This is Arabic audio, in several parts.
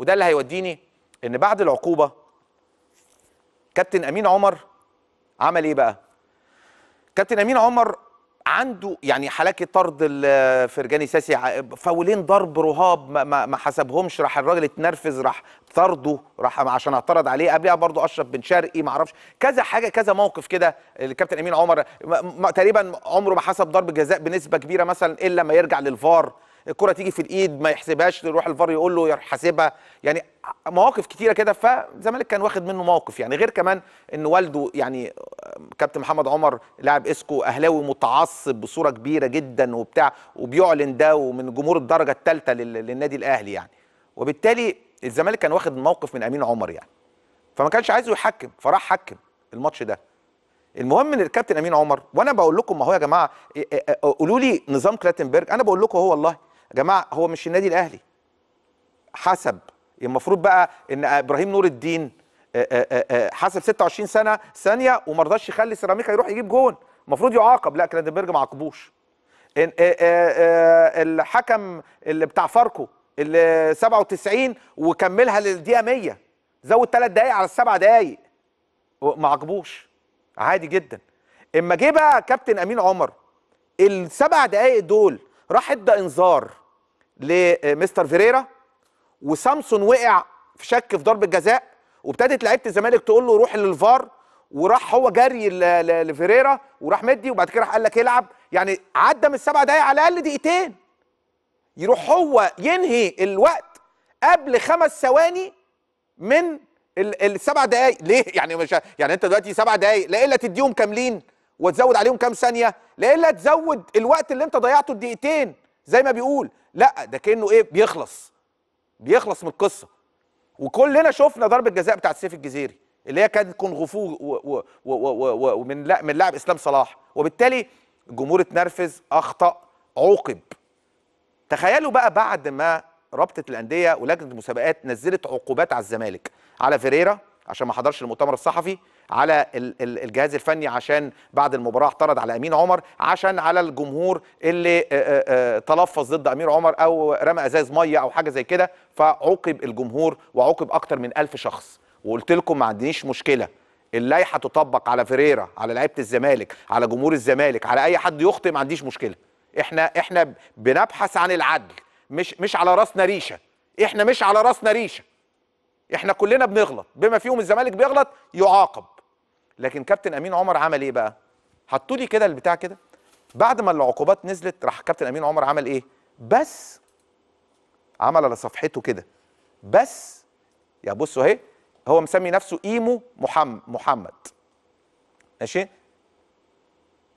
وده اللي هيوديني ان بعد العقوبه كابتن امين عمر عمل ايه بقى كابتن امين عمر عنده يعني حلاكه طرد الفرجاني ساسي فاولين ضرب رهاب ما, ما, ما حسبهمش راح الراجل اتنرفز راح طرده راح عشان اعترض عليه قبلها برضه اشرف بن شرقي ما اعرفش كذا حاجه كذا موقف كده الكابتن امين عمر تقريبا عمره ما حسب ضرب جزاء بنسبه كبيره مثلا الا ما يرجع للفار الكره تيجي في الايد ما يحسبهاش يروح الفار يقول له يحاسبها يعني مواقف كتيره كده فالزمالك كان واخد منه موقف يعني غير كمان ان والده يعني كابتن محمد عمر لاعب اسكو اهلاوي متعصب بصوره كبيره جدا وبتاع وبيعلن ده ومن جمهور الدرجه الثالثه للنادي الاهلي يعني وبالتالي الزمالك كان واخد موقف من امين عمر يعني فما كانش عايزه يحكم فراح حكم الماتش ده المهم ان الكابتن امين عمر وانا بقول لكم ما هو يا جماعه قولوا لي نظام كلاتنبرج انا بقول لكم هو والله يا جماعه هو مش النادي الاهلي حسب المفروض بقى ان ابراهيم نور الدين آه، آه، آه، حسب 26 سنه ثانيه وما رضاش يخلي سيراميكا يروح يجيب جون المفروض يعاقب لا كلادنبرج ما عاقبوش الحكم اللي بتاع فاركو اللي 97 وكملها للدقيقه 100 زود ثلاث دقائق على السبع دقائق ما عاقبوش عادي جدا اما جه بقى كابتن امين عمر السبع دقائق دول راح ادى انذار لمستر فيريرا وسامسون وقع في شك في ضربه جزاء وابتدت لعيبه الزمالك تقول له روح للفار وراح هو جري لفيريرا وراح مدي وبعد كده راح قال لك العب يعني عدى من السبع دقايق على الاقل دقيقتين يروح هو ينهي الوقت قبل خمس ثواني من السبع دقايق ليه يعني مش يعني انت دلوقتي سبع دقايق لا الا تديهم كاملين وتزود عليهم كام ثانيه لا الا تزود الوقت اللي انت ضيعته الدقيقتين زي ما بيقول لا ده كانه ايه بيخلص بيخلص من القصه وكلنا شفنا ضربه جزاء بتاعت سيف الجزيري اللي هي كانت كونغوفو ومن لا من لاعب اسلام صلاح وبالتالي الجمهور اتنرفز اخطا عوقب تخيلوا بقى بعد ما رابطه الانديه ولجنه المسابقات نزلت عقوبات على الزمالك على فيريرا عشان ما حضرش المؤتمر الصحفي على الجهاز الفني عشان بعد المباراه اعترض على امين عمر عشان على الجمهور اللي تلفظ ضد امير عمر او رمى ازاز ميه او حاجه زي كده فعوقب الجمهور وعوقب اكتر من ألف شخص وقلت لكم ما عندنيش مشكله اللائحه تطبق على فيريرا على لعيبه الزمالك على جمهور الزمالك على اي حد يخطئ ما عنديش مشكله احنا احنا بنبحث عن العدل مش مش على راسنا ريشه احنا مش على راسنا ريشه احنا كلنا بنغلط بما فيهم الزمالك بيغلط يعاقب لكن كابتن امين عمر عمل ايه بقى حطوا لي كده البتاع كده بعد ما العقوبات نزلت راح كابتن امين عمر عمل ايه بس عمل على صفحته كده بس يا بصوا اهي هو مسمي نفسه ايمو محمد محمد ماشي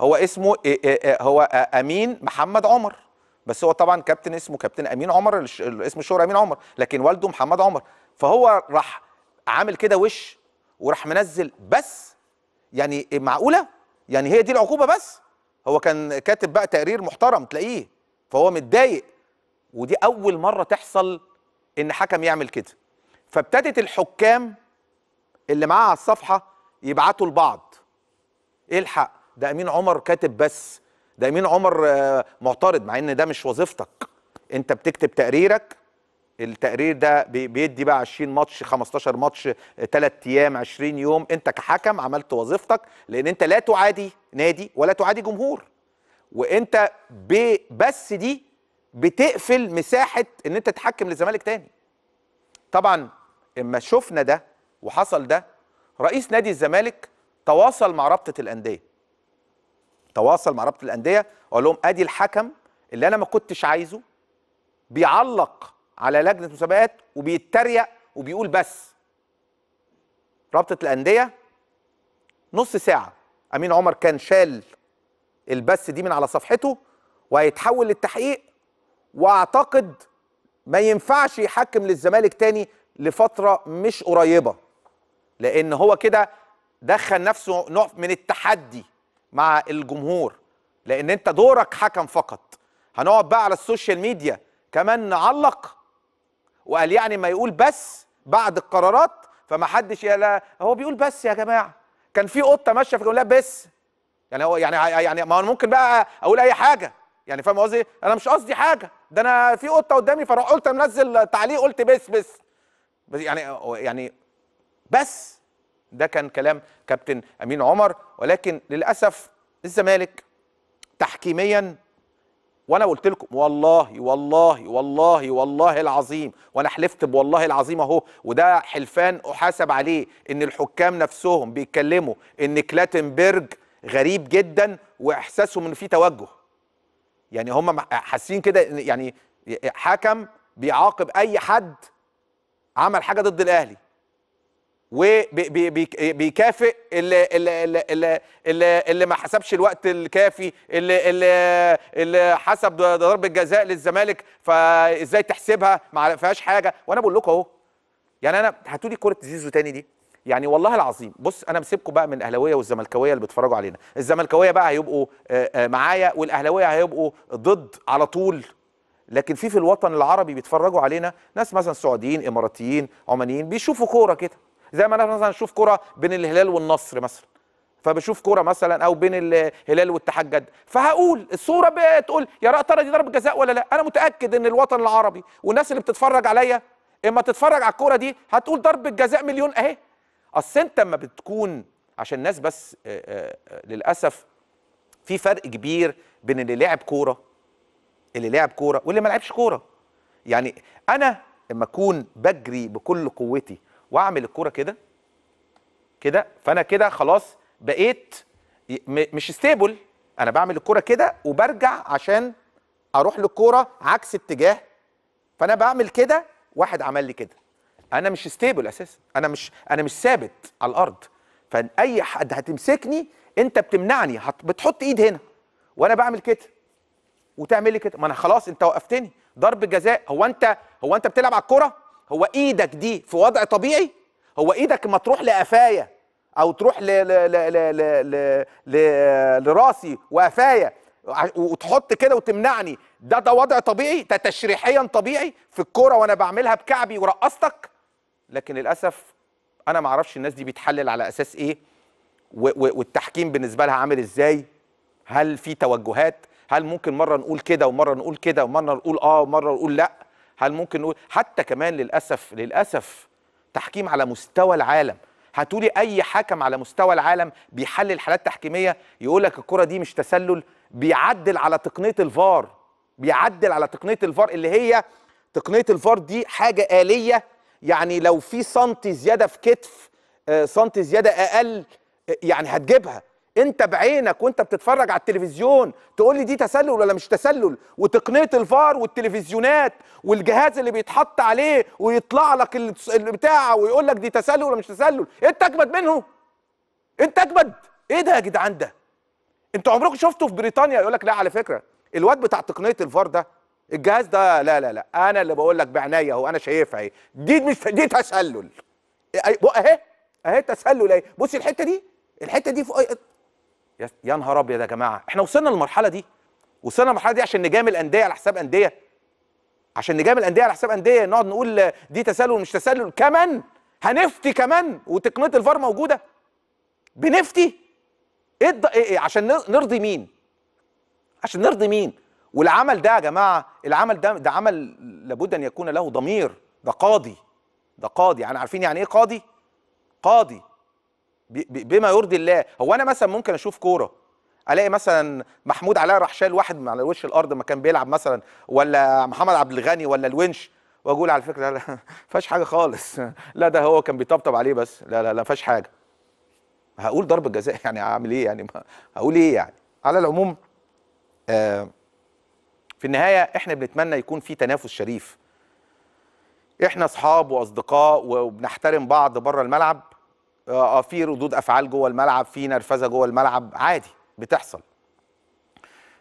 هو اسمه إيه إيه هو امين محمد عمر بس هو طبعا كابتن اسمه كابتن امين عمر اسم الشهرة امين عمر لكن والده محمد عمر فهو راح عامل كده وش وراح منزل بس يعني معقوله يعني هي دي العقوبه بس هو كان كاتب بقى تقرير محترم تلاقيه فهو متضايق ودي اول مره تحصل ان حكم يعمل كده فابتدت الحكام اللي معاه على الصفحه يبعتوا لبعض إيه الحق ده امين عمر كاتب بس ده امين عمر آه، معترض مع ان ده مش وظيفتك انت بتكتب تقريرك التقرير ده بيدي بقى 20 ماتش 15 ماتش 3 ايام 20 يوم انت كحكم عملت وظيفتك لان انت لا تعادي نادي ولا تعادي جمهور وانت بس دي بتقفل مساحه ان انت تحكم للزمالك تاني طبعا اما شفنا ده وحصل ده رئيس نادي الزمالك تواصل مع رابطه الانديه تواصل مع رابطه الانديه وقال لهم ادي الحكم اللي انا ما كنتش عايزه بيعلق على لجنه مسابقات وبيتريق وبيقول بس رابطه الانديه نص ساعه امين عمر كان شال البث دي من على صفحته وهيتحول للتحقيق واعتقد ما ينفعش يحكم للزمالك تاني لفتره مش قريبه لان هو كده دخل نفسه نوع من التحدي مع الجمهور لان انت دورك حكم فقط هنقعد بقى على السوشيال ميديا كمان نعلق وقال يعني ما يقول بس بعد القرارات فما حدش لا هو بيقول بس يا جماعه كان في قطه ماشيه في لا بس يعني هو يعني يعني ما انا ممكن بقى اقول اي حاجه يعني فاهم قصدي انا مش قصدي حاجه ده انا في قطه قدامي فروح قلت منزل تعليق قلت بس بس بس يعني يعني بس ده كان كلام كابتن امين عمر ولكن للاسف الزمالك تحكيميا وانا قلت لكم والله والله والله والله العظيم وانا حلفت بوالله العظيم اهو وده حلفان احاسب عليه ان الحكام نفسهم بيتكلموا ان كلاتنبرج غريب جدا واحساسهم ان في توجه يعني هم حاسين كده يعني حكم بيعاقب اي حد عمل حاجه ضد الاهلي وبيكافئ اللي اللي اللي اللي, اللي ما حسبش الوقت الكافي اللي اللي اللي حسب ضربه جزاء للزمالك فازاي تحسبها ما فيهاش حاجه وانا بقول لكم اهو يعني انا هاتوا لي كوره زيزو تاني دي يعني والله العظيم بص انا مسيبكم بقى من الاهلاويه والزملكاويه اللي بيتفرجوا علينا الزملكاويه بقى هيبقوا آه، آه، معايا والاهلاويه هيبقوا ضد على طول لكن في في الوطن العربي بيتفرجوا علينا ناس مثلا سعوديين اماراتيين عمانيين بيشوفوا كوره كده زي ما انا مثلا نشوف كره بين الهلال والنصر مثلا فبشوف كوره مثلا او بين الهلال والاتحاد جد فهقول الصوره بتقول يا رأى ترى دي ضربه جزاء ولا لا انا متاكد ان الوطن العربي والناس اللي بتتفرج عليا اما تتفرج على الكوره دي هتقول ضربه جزاء مليون اهي اصل انت اما بتكون عشان الناس بس آآ آه، آآ آه، آه، للاسف في فرق كبير بين اللي لعب كوره اللي لعب كوره واللي ما لعبش كوره يعني انا اما اكون بجري بكل قوتي واعمل الكوره كده كده فانا كده خلاص بقيت مش ستيبل انا بعمل الكوره كده وبرجع عشان اروح للكوره عكس اتجاه فانا بعمل كده واحد عمل لي كده انا مش ستيبل اساسا انا مش انا مش ثابت على الارض فاي حد هتمسكني انت بتمنعني بتحط ايد هنا وانا بعمل كده وتعمل لي كده ما انا خلاص انت وقفتني ضرب جزاء هو انت هو انت بتلعب على الكوره هو ايدك دي في وضع طبيعي هو ايدك ما تروح لقفايا او تروح ل ل ل ل ل ل لراسي وقفايا وتحط كده وتمنعني ده ده وضع طبيعي ده تشريحيا طبيعي في الكوره وانا بعملها بكعبي ورقصتك لكن للاسف انا ما اعرفش الناس دي بتحلل على اساس ايه والتحكيم بالنسبه لها عامل ازاي هل في توجهات هل ممكن مره نقول كده ومره نقول كده ومره نقول اه ومره نقول لا هل ممكن نقول حتى كمان للاسف للاسف تحكيم على مستوى العالم هتقولي اي حكم على مستوى العالم بيحلل حالات تحكيميه يقول لك الكره دي مش تسلل بيعدل على تقنيه الفار بيعدل على تقنيه الفار اللي هي تقنيه الفار دي حاجه اليه يعني لو في سنتي زياده في كتف آه، سنتي زياده اقل آه، يعني هتجيبها انت بعينك وانت بتتفرج على التلفزيون تقول لي دي تسلل ولا مش تسلل وتقنيه الفار والتلفزيونات والجهاز اللي بيتحط عليه ويطلع لك البتاع ويقول لك دي تسلل ولا مش تسلل انت اجمد منه انت اجمد ايه ده يا جدعان ده انتوا عمركم شفتوا في بريطانيا يقول لك لا على فكره الواد بتاع تقنيه الفار ده الجهاز ده لا لا لا انا اللي بقول لك بعناية اهو انا شايفها اهي دي مش دي تسلل اهي اهي تسلل اهي بصي الحته دي الحته دي فوق يا نهار ابيض يا جماعه احنا وصلنا للمرحله دي وصلنا للمرحله دي عشان نجامل انديه على حساب انديه عشان نجامل انديه على حساب انديه نقعد نقول دي تسلل مش تسلل كمان هنفتي كمان وتقنيه الفار موجوده بنفتي ايه, إيه،, إيه عشان نرضي مين عشان نرضي مين والعمل ده يا جماعه العمل ده ده عمل لابد ان يكون له ضمير ده قاضي ده قاضي يعني عارفين يعني ايه قاضي قاضي بما يرضي الله هو انا مثلا ممكن اشوف كوره الاقي مثلا محمود علاء راح شايل واحد على وش الارض ما كان بيلعب مثلا ولا محمد عبد الغني ولا الونش واقول على فكره لا فيهاش حاجه خالص لا ده هو كان بيطبطب عليه بس لا لا لا فيهاش حاجه هقول ضربه جزاء يعني اعمل ايه يعني هقول ايه يعني على العموم آه في النهايه احنا بنتمنى يكون في تنافس شريف احنا اصحاب واصدقاء وبنحترم بعض بره الملعب اه في ردود افعال جوه الملعب في نرفزه جوه الملعب عادي بتحصل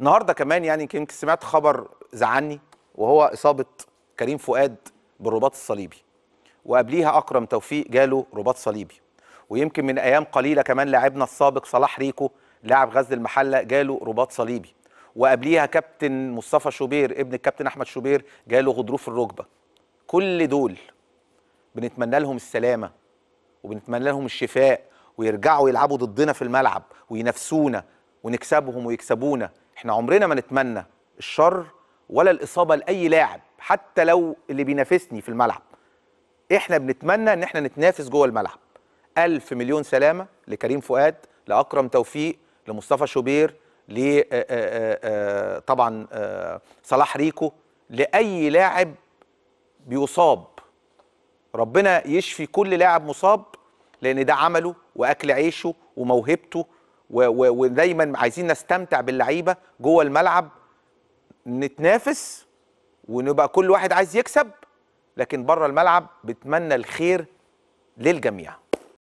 النهارده كمان يعني يمكن سمعت خبر زعلني وهو اصابه كريم فؤاد بالرباط الصليبي وقبليها اكرم توفيق جاله رباط صليبي ويمكن من ايام قليله كمان لاعبنا السابق صلاح ريكو لاعب غزل المحله جاله رباط صليبي وقبليها كابتن مصطفى شوبير ابن الكابتن احمد شوبير جاله غضروف الركبه كل دول بنتمنى لهم السلامه وبنتمنى لهم الشفاء ويرجعوا يلعبوا ضدنا في الملعب وينافسونا ونكسبهم ويكسبونا احنا عمرنا ما نتمنى الشر ولا الاصابه لاي لاعب حتى لو اللي بينافسني في الملعب احنا بنتمنى ان احنا نتنافس جوه الملعب ألف مليون سلامه لكريم فؤاد لاكرم توفيق لمصطفى شوبير ل آه، آه، آه، طبعا صلاح ريكو لاي لاعب بيصاب ربنا يشفي كل لاعب مصاب لان ده عمله واكل عيشه وموهبته ودايما عايزين نستمتع باللعيبه جوه الملعب نتنافس ونبقى كل واحد عايز يكسب لكن بره الملعب بتمنى الخير للجميع